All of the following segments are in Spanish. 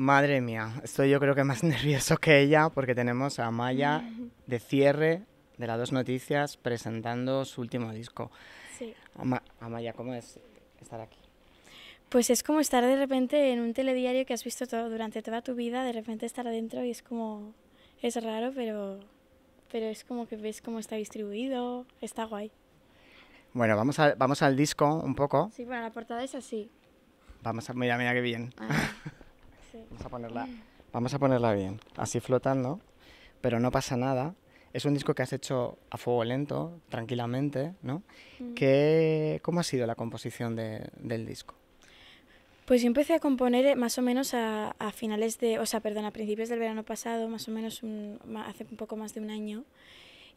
Madre mía, estoy yo creo que más nervioso que ella porque tenemos a Maya de cierre de las dos noticias presentando su último disco. Sí. Amaya, ¿cómo es estar aquí? Pues es como estar de repente en un telediario que has visto todo, durante toda tu vida, de repente estar adentro y es como, es raro, pero, pero es como que ves cómo está distribuido, está guay. Bueno, vamos, vamos al disco un poco. Sí, bueno, la portada es así. Vamos a, mira, mira qué bien. Ah. Vamos, a ponerla, vamos a ponerla bien, así flotando, pero no pasa nada. Es un disco que has hecho a fuego lento, tranquilamente, ¿no? Mm. ¿Qué, ¿Cómo ha sido la composición del disco? Pues yo empecé a componer eh, más o menos a, finales de, o sea, perdón, a principios del verano pasado, más o menos hace un poco más de un año.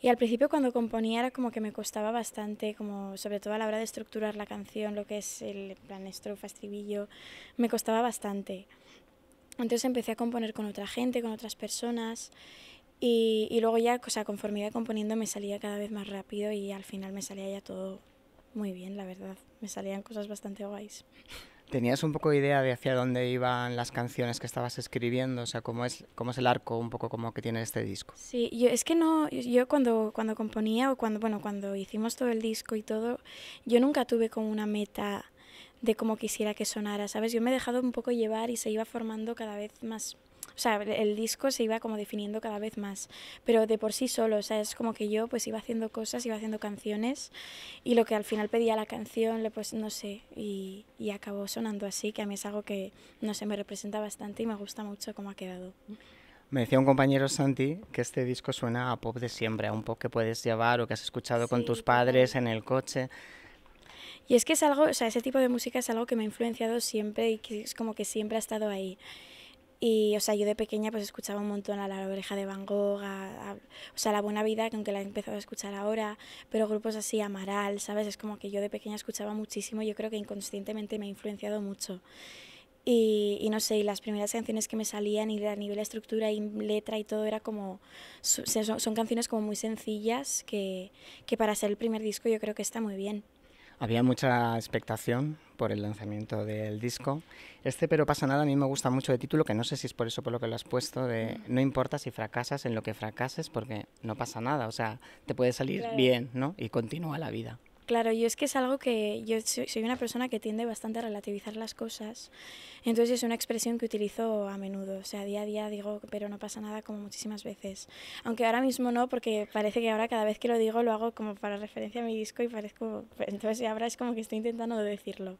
Y al principio cuando componía era como que me costaba bastante, como sobre todo a la hora de estructurar la canción, lo que es el plan estrofa, estribillo, me costaba bastante. Entonces empecé a componer con otra gente, con otras personas y, luego ya, o conforme iba componiendo me salía cada vez más rápido y al final me salía ya todo muy bien, la verdad. Me salían cosas bastante guays. ¿Tenías un poco idea de hacia dónde iban las canciones que estabas escribiendo? O sea, ¿cómo es, cómo es el arco un poco como que tiene este disco? Sí, yo, es que no, yo cuando, cuando componía o cuando, bueno, cuando hicimos todo el disco y todo, yo nunca tuve como una meta de cómo quisiera que sonara, ¿sabes? Yo me he dejado un poco llevar y se iba formando cada vez más. O sea, el disco se iba como definiendo cada vez más, pero de por sí solo, o sea, es como que yo pues iba haciendo cosas, iba haciendo canciones y lo que al final pedía la canción, le pues no sé, y, acabó sonando así, que a mí es algo que, no sé, me representa bastante y me gusta mucho cómo ha quedado. Me decía un compañero Santi que este disco suena a pop de siempre, a un pop que puedes llevar o que has escuchado con tus padres en el coche. Y es que es algo, o sea, ese tipo de música es algo que me ha influenciado siempre y que es como que siempre ha estado ahí. Y, o sea, yo de pequeña pues escuchaba un montón a La Oreja de Van Gogh, a, o sea, La Buena Vida, que aunque la he empezado a escuchar ahora, pero grupos así, Amaral, ¿sabes? Es como que yo de pequeña escuchaba muchísimo, yo creo que inconscientemente me ha influenciado mucho. Y, y, no sé, y las primeras canciones que me salían y a nivel de estructura y letra y todo era como, son, son canciones como muy sencillas que, que para ser el primer disco yo creo que está muy bien. Había mucha expectación por el lanzamiento del disco. Este Pero pasa nada a mí me gusta mucho el título, que no sé si es por eso por lo que lo has puesto, de no importa si fracasas en lo que fracases porque no pasa nada, o sea, te puede salir bien, ¿no? Y continúa la vida. Claro, yo es que es algo que yo soy una persona que tiende bastante a relativizar las cosas, entonces es una expresión que utilizo a menudo, o sea, día a día digo, pero no pasa nada como muchísimas veces, aunque ahora mismo no, porque parece que ahora cada vez que lo digo lo hago como para referencia a mi disco y parezco, entonces ahora es como que estoy intentando decirlo.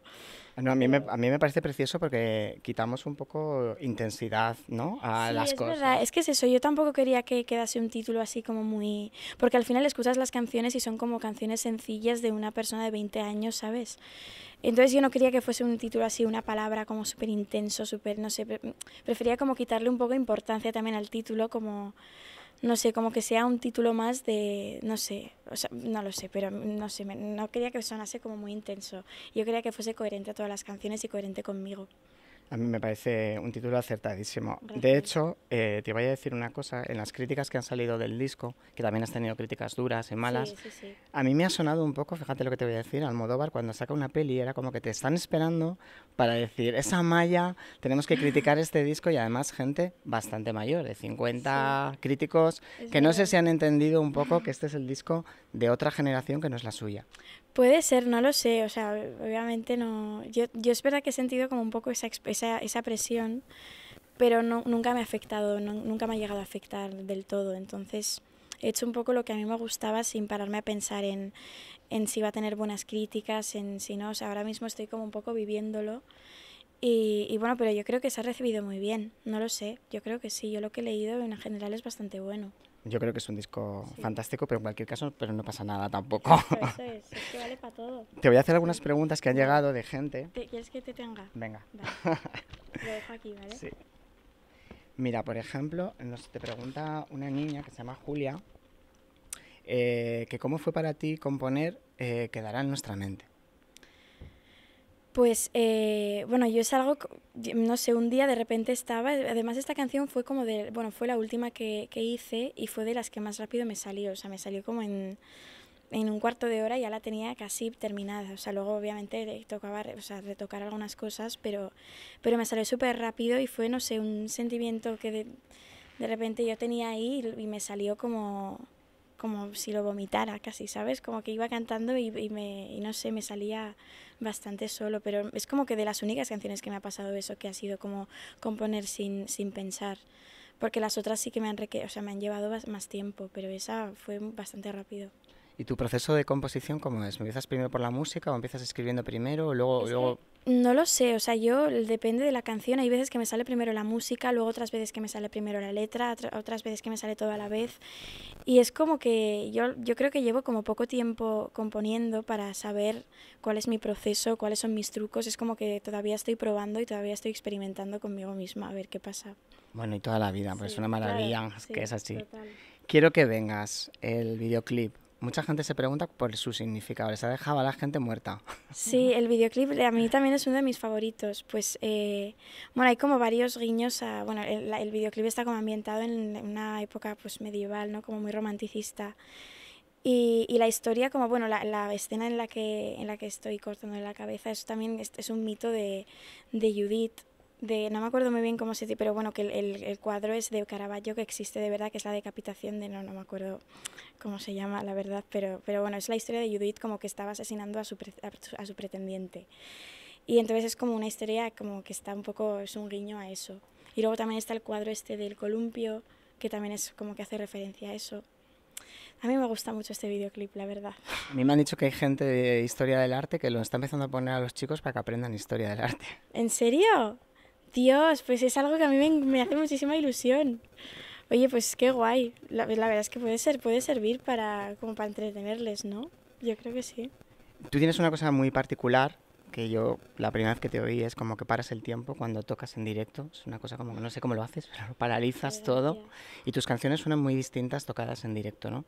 No, a mí me, parece precioso porque quitamos un poco intensidad, ¿no? A sí, las es cosas. Es que es eso, yo tampoco quería que quedase un título así como muy, porque al final escuchas las canciones y son como canciones sencillas de una persona de 20 años, ¿sabes? Entonces yo no quería que fuese un título así, una palabra como súper intenso, súper, no sé, prefería como quitarle un poco de importancia también al título, como, no sé, como que sea un título más de, no sé, o sea, no lo sé, pero no sé, no quería que sonase como muy intenso. Yo quería que fuese coherente a todas las canciones y coherente conmigo. A mí me parece un título acertadísimo. De hecho, eh, te voy a decir una cosa, en las críticas que han salido del disco, que también has tenido críticas duras y malas, a mí me ha sonado un poco, fíjate lo que te voy a decir, Almodóvar cuando saca una peli era como que te están esperando para decir, esa malla, tenemos que criticar este disco y además gente bastante mayor, de 50 críticos, que no sé si han entendido un poco que este es el disco de otra generación que no es la suya. Puede ser, no lo sé, o sea, obviamente no... Yo, yo es verdad que he sentido como un poco esa, esa, esa presión, pero no, nunca me ha afectado, nunca me ha llegado a afectar del todo, entonces he hecho un poco lo que a mí me gustaba sin pararme a pensar en, si va a tener buenas críticas, en si no, o sea, ahora mismo estoy como un poco viviéndolo. Y, y, bueno, pero yo creo que se ha recibido muy bien, no lo sé, yo creo que sí, yo lo que he leído en general es bastante bueno. Yo creo que es un disco fantástico, pero en cualquier caso, pero no pasa nada tampoco. Eso es, es que vale para todo. Te voy a hacer algunas preguntas que han llegado de gente. ¿Quieres que te tenga? Venga. Lo dejo aquí, ¿vale? Sí. Mira, por ejemplo, nos te pregunta una niña que se llama Julia, eh, que cómo fue para ti componer eh, Quedará en nuestra mente. Pues eh, bueno, yo es algo, no sé, un día de repente estaba, además esta canción fue como de, bueno, fue la última que, que hice y fue de las que más rápido me salió, o sea, me salió como en, un cuarto de hora ya la tenía casi terminada. O sea, luego obviamente tocaba o sea, retocar algunas cosas, pero, pero me salió súper rápido y fue, no sé, un sentimiento que de, de repente yo tenía ahí y me salió como, como si lo vomitara casi, ¿sabes? Como que iba cantando y, me, y no sé, me salía bastante solo, pero es como que de las únicas canciones que me ha pasado eso, que ha sido como componer sin, sin pensar, porque las otras sí que me han, o sea, me han llevado más tiempo, pero esa fue bastante rápido. ¿Y tu proceso de composición cómo es? ¿Me ¿Empiezas primero por la música o empiezas escribiendo primero luego, no lo sé, o sea, yo depende de la canción. Hay veces que me sale primero la música, luego otras veces que me sale primero la letra, otras veces que me sale todo a la vez. Y es como que yo, yo creo que llevo como poco tiempo componiendo para saber cuál es mi proceso, cuáles son mis trucos. Es como que todavía estoy probando y todavía estoy experimentando conmigo misma a ver qué pasa. Bueno, y toda la vida, pues es una maravilla que es así. Quiero que vengas el videoclip mucha gente se pregunta por su significado. Les ha dejado a la gente muerta. Sí, el videoclip a mí también es uno de mis favoritos. Pues, eh, bueno, hay como varios guiños Bueno, el, videoclip está como ambientado en una época pues medieval, ¿no? Como muy romanticista. Y, la historia, como bueno, la, escena en la, que, en la que estoy cortando la cabeza, eso también es, un mito de, de Judith, no me acuerdo muy bien cómo se dice, pero bueno, que el, cuadro es de Caravaggio que existe de verdad, que es la decapitación de, no, no me acuerdo cómo se llama, la verdad, pero, pero bueno, es la historia de Judith como que estaba asesinando a su, su pretendiente. Y entonces es como una historia como que está un poco, es un guiño a eso. Y luego también está el cuadro este del columpio, que también es como que hace referencia a eso. A mí me gusta mucho este videoclip, la verdad. A mí me han dicho que hay gente de historia del arte que lo está empezando a poner a los chicos para que aprendan historia del arte. ¿En serio? Dios, pues es algo que a mí me, hace muchísima ilusión. Oye, pues qué guay. La, la, verdad es que puede ser, puede servir para como para entretenerles, ¿no? Yo creo que sí. Tú tienes una cosa muy particular que yo la primera vez que te oí es como que paras el tiempo cuando tocas en directo, es una cosa como que no sé cómo lo haces, pero paralizas todo y tus canciones suenan muy distintas tocadas en directo, ¿no?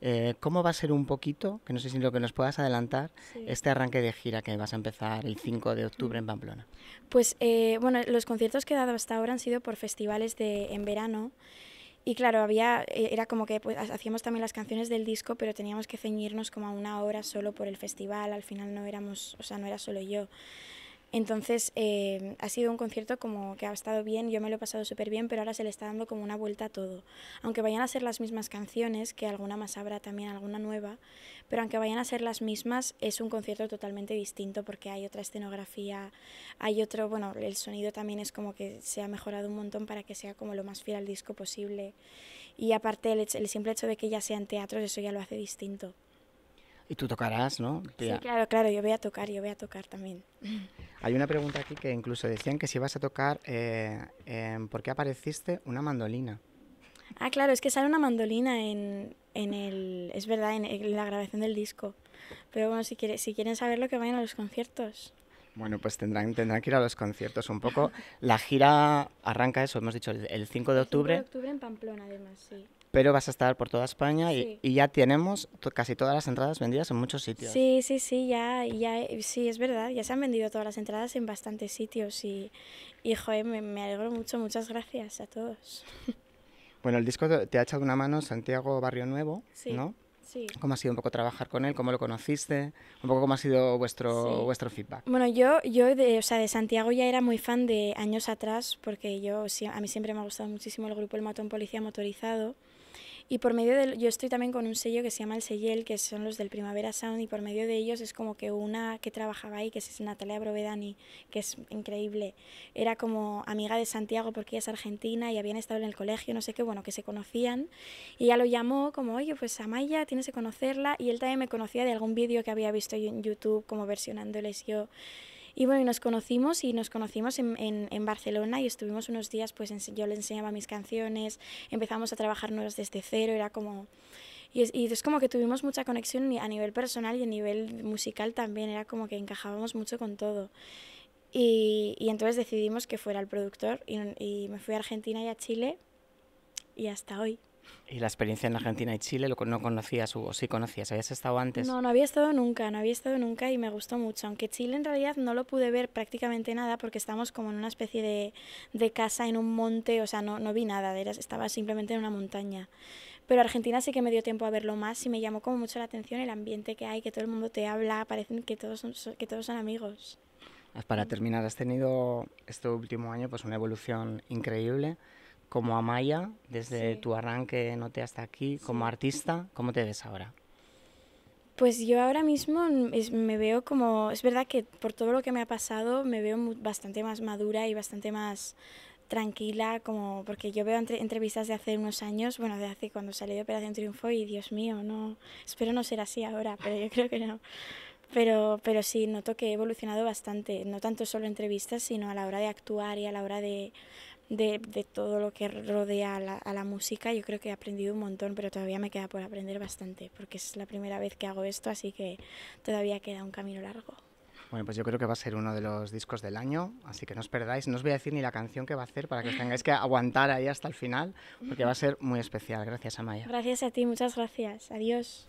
Eh, ¿Cómo va a ser un poquito, que no sé si lo que nos puedas adelantar, este arranque de gira que vas a empezar el 5 de octubre en mm. Pamplona? Pues eh, bueno, los conciertos que he dado hasta ahora han sido por festivales de, en verano. Y claro, había, eh, era como que pues, hacíamos también las canciones del disco, pero teníamos que ceñirnos como a una hora solo por el festival. Al final no éramos, o sea, no era solo yo. Entonces eh, ha sido un concierto como que ha estado bien, yo me lo he pasado súper bien, pero ahora se le está dando como una vuelta a todo. Aunque vayan a ser las mismas canciones, que alguna más habrá también, alguna nueva, pero aunque vayan a ser las mismas, es un concierto totalmente distinto porque hay otra escenografía, hay otro, bueno, el sonido también es como que se ha mejorado un montón para que sea como lo más fiel al disco posible. Y aparte el, el simple hecho de que ya sean teatros, eso ya lo hace distinto. Y tú tocarás, ¿no? Sí, claro, claro, yo voy a tocar, yo voy a tocar también. Hay una pregunta aquí que incluso decían que si vas a tocar, eh, ¿por qué apareciste una mandolina? Ah, claro, es que sale una mandolina en, en el, es verdad, en, la grabación del disco. Pero bueno, si, quieren, si quieren saberlo, que vayan a los conciertos. Bueno, pues tendrán, tendrán que ir a los conciertos un poco. La gira arranca eso, hemos dicho, el, el 5 de octubre. El 5 de octubre en Pamplona, además, sí pero vas a estar por toda España y, ya tenemos casi todas las entradas vendidas en muchos sitios. Sí, sí, sí, ya, ya, sí, es verdad, ya se han vendido todas las entradas en bastantes sitios y, y joder, me, alegro mucho, muchas gracias a todos. Bueno, el disco te ha echado una mano Santiago Barrio Nuevo, ¿no? Sí. ¿Cómo ha sido un poco trabajar con él? ¿Cómo lo conociste? Un poco cómo ha sido vuestro, vuestro feedback. Bueno, yo, yo de, o sea, de Santiago ya era muy fan de años atrás, porque yo, a mí siempre me ha gustado muchísimo el grupo El Matón Policía Motorizado. Y por medio de, yo estoy también con un sello que se llama el Sellel, que son los del Primavera Sound, y por medio de ellos es como que una que trabajaba ahí, que es Natalia Brovedani, que es increíble, era como amiga de Santiago porque ella es argentina y habían estado en el colegio, no sé qué, bueno, que se conocían. Y ella lo llamó como, oye, pues Amaya, tienes que conocerla. Y él también me conocía de algún vídeo que había visto en YouTube, como versionándoles yo. Y bueno, nos conocimos y nos conocimos en, Barcelona y estuvimos unos días, pues yo le enseñaba mis canciones, empezamos a trabajar nuevas desde cero, era como... Y es, como que tuvimos mucha conexión a nivel personal y a nivel musical también, era como que encajábamos mucho con todo. Y, y entonces decidimos que fuera el productor y, y me fui a Argentina y a Chile y hasta hoy. ¿Y la experiencia en Argentina y Chile lo, no conocías o sí conocías? ¿Habías estado antes? No, no había estado nunca, no había estado nunca y me gustó mucho. Aunque Chile en realidad no lo pude ver prácticamente nada porque estamos como en una especie de, de casa en un monte, o sea, no, no vi nada, era, estaba simplemente en una montaña. Pero Argentina sí que me dio tiempo a verlo más y me llamó como mucho la atención el ambiente que hay, que todo el mundo te habla, parecen que todos son, que todos son amigos. Para terminar, has tenido este último año pues una evolución increíble como Amaya, desde tu arranque Note hasta aquí, como artista, ¿cómo te ves ahora? Pues yo ahora mismo me veo como, es verdad que por todo lo que me ha pasado me veo bastante más madura y bastante más tranquila, como porque yo veo entre, entrevistas de hace unos años, bueno, de hace cuando salí de Operación Triunfo y Dios mío, no, espero no ser así ahora, pero yo creo que no. Pero, pero sí, noto que he evolucionado bastante, no tanto solo entrevistas, sino a la hora de actuar y a la hora de, de, de todo lo que rodea a la, a la, música. Yo creo que he aprendido un montón, pero todavía me queda por aprender bastante, porque es la primera vez que hago esto, así que todavía queda un camino largo. Bueno, pues yo creo que va a ser uno de los discos del año, así que no os perdáis. No os voy a decir ni la canción que va a hacer para que os tengáis que aguantar ahí hasta el final, porque va a ser muy especial. Gracias, Amaya. Gracias a ti, muchas gracias. Adiós.